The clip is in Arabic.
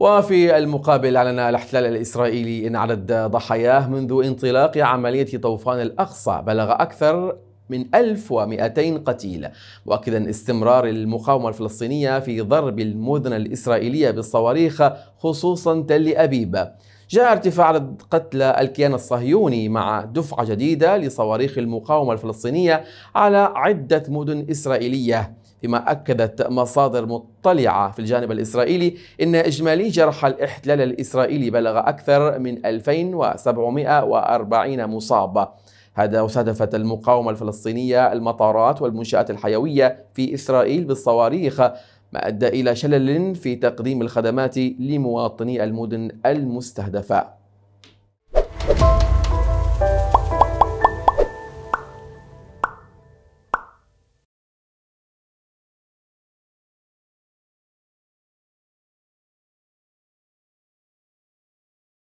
وفي المقابل أعلن الاحتلال الإسرائيلي إن عدد ضحاياه منذ انطلاق عملية طوفان الأقصى بلغ أكثر من 1200 قتيل مؤكدا استمرار المقاومة الفلسطينية في ضرب المدن الإسرائيلية بالصواريخ خصوصا تل أبيب جاء ارتفاع عدد قتلى الكيان الصهيوني مع دفعة جديدة لصواريخ المقاومة الفلسطينية على عدة مدن إسرائيلية فيما أكدت مصادر مطلعة في الجانب الإسرائيلي أن إجمالي جرح الاحتلال الإسرائيلي بلغ أكثر من 2740 مصاب هذا وصادفت المقاومة الفلسطينية المطارات والمنشآت الحيوية في إسرائيل بالصواريخ أدى إلى شلل في تقديم الخدمات لمواطني المدن المستهدفة